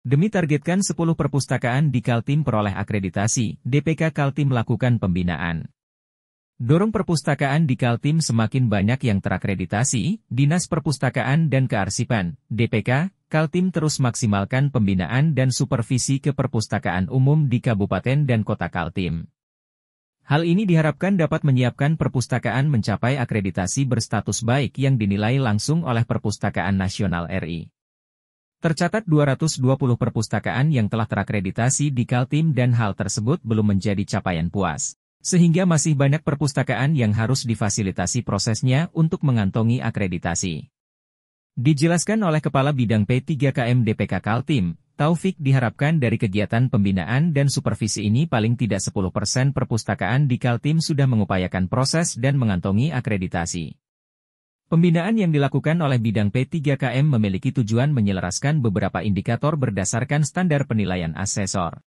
Demi targetkan 10 perpustakaan di Kaltim peroleh akreditasi, DPK Kaltim melakukan pembinaan. Dorong perpustakaan di Kaltim semakin banyak yang terakreditasi, Dinas Perpustakaan dan Kearsipan, DPK, Kaltim terus maksimalkan pembinaan dan supervisi ke perpustakaan umum di Kabupaten dan Kota Kaltim. Hal ini diharapkan dapat menyiapkan perpustakaan mencapai akreditasi berstatus baik yang dinilai langsung oleh Perpustakaan Nasional RI. Tercatat 220 perpustakaan yang telah terakreditasi di Kaltim dan hal tersebut belum menjadi capaian puas. Sehingga masih banyak perpustakaan yang harus difasilitasi prosesnya untuk mengantongi akreditasi. Dijelaskan oleh Kepala Bidang P3KM DPK Kaltim, Taufik diharapkan dari kegiatan pembinaan dan supervisi ini paling tidak 10% perpustakaan di Kaltim sudah mengupayakan proses dan mengantongi akreditasi. Pembinaan yang dilakukan oleh bidang P3KM memiliki tujuan menyelaraskan beberapa indikator berdasarkan standar penilaian asesor.